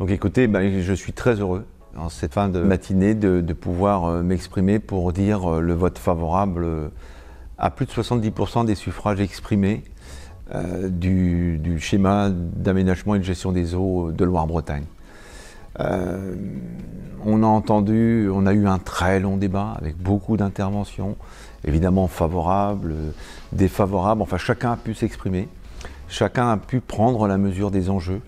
Donc écoutez, ben, je suis très heureux en cette fin de matinée de, pouvoir euh, m'exprimer pour dire euh, le vote favorable euh, à plus de 70% des suffrages exprimés du, schéma d'aménagement et de gestion des eaux de Loire-Bretagne. on a entendu, on a eu un très long débat avec beaucoup d'interventions, évidemment favorables, défavorables, enfin chacun a pu s'exprimer, chacun a pu prendre la mesure des enjeux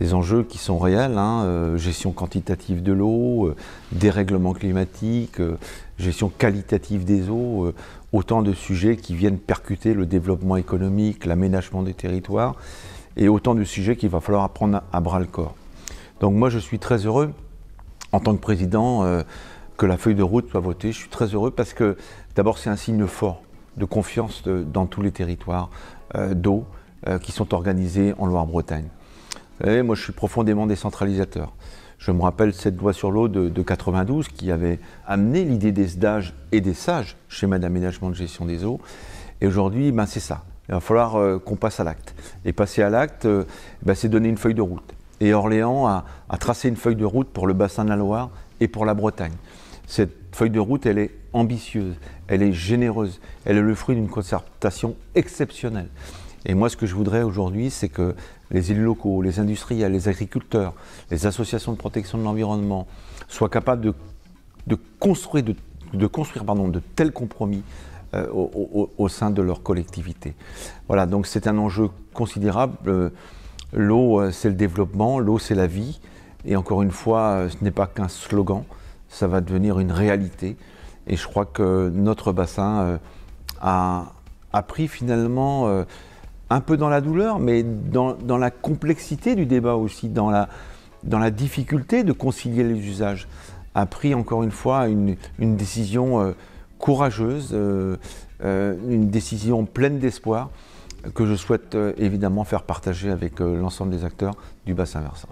des enjeux qui sont réels, hein, euh, gestion quantitative de l'eau, euh, dérèglement climatique, euh, gestion qualitative des eaux, autant de sujets qui viennent percuter le développement économique, l'aménagement des territoires, et autant de sujets qu'il va falloir apprendre à, bras le corps. Donc moi je suis très heureux, en tant que président, que la feuille de route soit votée. Je suis très heureux parce que d'abord c'est un signe fort de confiance dans tous les territoires d'eau qui sont organisés en Loire-Bretagne. Vous savez, moi je suis profondément décentralisateur. Je me rappelle cette loi sur l'eau de, de 92 qui avait amené l'idée des SDAGE et des SAGE, schéma d'aménagement de gestion des eaux. Et aujourd'hui, ben, c'est ça. Il va falloir euh, qu'on passe à l'acte. Et passer à l'acte, euh, ben, c'est donner une feuille de route. Et Orléans a, a, tracé une feuille de route pour le bassin de la Loire et pour la Bretagne. Cette feuille de route, elle est ambitieuse, elle est généreuse, elle est le fruit d'une concertation exceptionnelle. Et moi, ce que je voudrais aujourd'hui, c'est que les élus locaux, les industriels, les agriculteurs, les associations de protection de l'environnement soient capables de, construire, de, construire pardon, de tels compromis euh, au, sein de leur collectivité. Voilà, donc c'est un enjeu considérable. Euh, l'eau, euh, c'est le développement, l'eau, c'est la vie. Et encore une fois, ce n'est pas qu'un slogan, ça va devenir une réalité. Et je crois que notre bassin a, a pris finalement un peu dans la douleur, mais dans, la complexité du débat aussi, dans la, difficulté de concilier les usages, a pris encore une fois une, décision euh, courageuse, euh, euh, une décision pleine d'espoir que je souhaite évidemment faire partager avec l'ensemble des acteurs du bassin versant.